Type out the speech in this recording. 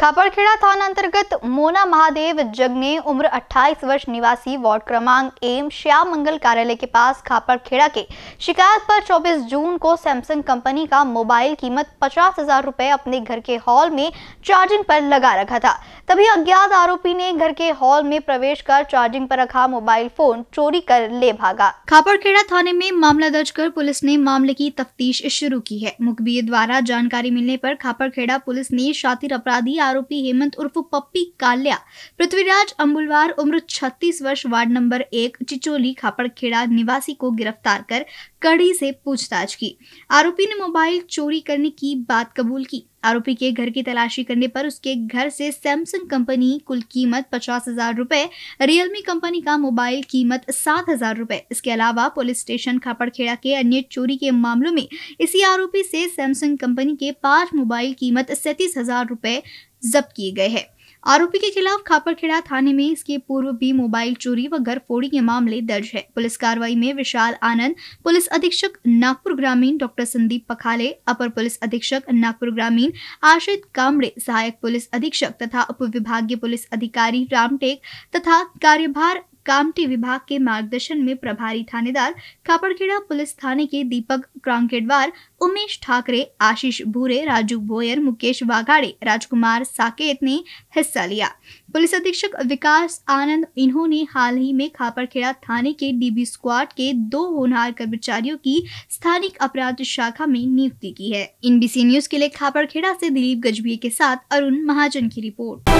खापरखेड़ा थाना अंतर्गत मोना महादेव जगने उम्र 28 वर्ष निवासी वार्ड क्रमांक एम श्याम मंगल कार्यालय के पास खापरखेड़ा के शिकायत पर 24 जून को सैमसंग कंपनी का मोबाइल कीमत पचास हजार रूपए अपने घर के हॉल में चार्जिंग पर लगा रखा था तभी अज्ञात आरोपी ने घर के हॉल में प्रवेश कर चार्जिंग पर रखा मोबाइल फोन चोरी कर ले भागा खापरखेड़ा थाने में मामला दर्ज कर पुलिस ने मामले की तफ्तीश शुरू की है मुखबिर द्वारा जानकारी मिलने आरोप खापरखेड़ा पुलिस ने शातिर अपराधी आरोपी हेमंत उर्फ पप्पी काल्या पृथ्वीराज अम्बुलवार उम्र 36 वर्ष वार्ड नंबर एक चिचोली खापड़खेड़ा निवासी को गिरफ्तार कर कड़ी से पूछताछ की आरोपी ने मोबाइल चोरी करने की बात कबूल की आरोपी के घर की तलाशी करने पर उसके घर से सैमसंग कंपनी कुल कीमत पचास हजार रूपए रियलमी कंपनी का मोबाइल कीमत सात हजार रूपए इसके अलावा पुलिस स्टेशन खापड़खेड़ा के अन्य चोरी के मामलों में इसी आरोपी से सैमसंग कंपनी के पांच मोबाइल कीमत सैतीस हजार रूपए जब्त किए गए हैं आरोपी के खिलाफ खापरखेड़ा थाने में इसके पूर्व भी मोबाइल चोरी व घर फोड़ी के मामले दर्ज है पुलिस कार्रवाई में विशाल आनंद पुलिस अधीक्षक नागपुर ग्रामीण डॉक्टर संदीप पखाले अपर पुलिस अधीक्षक नागपुर ग्रामीण आशित कामड़े सहायक पुलिस अधीक्षक तथा उप विभागीय पुलिस अधिकारी रामटेक तथा कार्यभार कामटी विभाग के मार्गदर्शन में प्रभारी थानेदार खापड़खेड़ा पुलिस थाने के दीपक क्रांकेडवार उमेश ठाकरे आशीष भूरे राजू भोयर मुकेश वाघाड़े राजकुमार साकेत ने हिस्सा लिया पुलिस अधीक्षक विकास आनंद इन्होंने हाल ही में खापड़खेड़ा थाने के डीबी स्क्वाड के दो होनहार कर्मचारियों की स्थानिक अपराध शाखा में नियुक्ति की है इनबीसी न्यूज के लिए खापड़खेड़ा से दिलीप गजबी के साथ अरुण महाजन की रिपोर्ट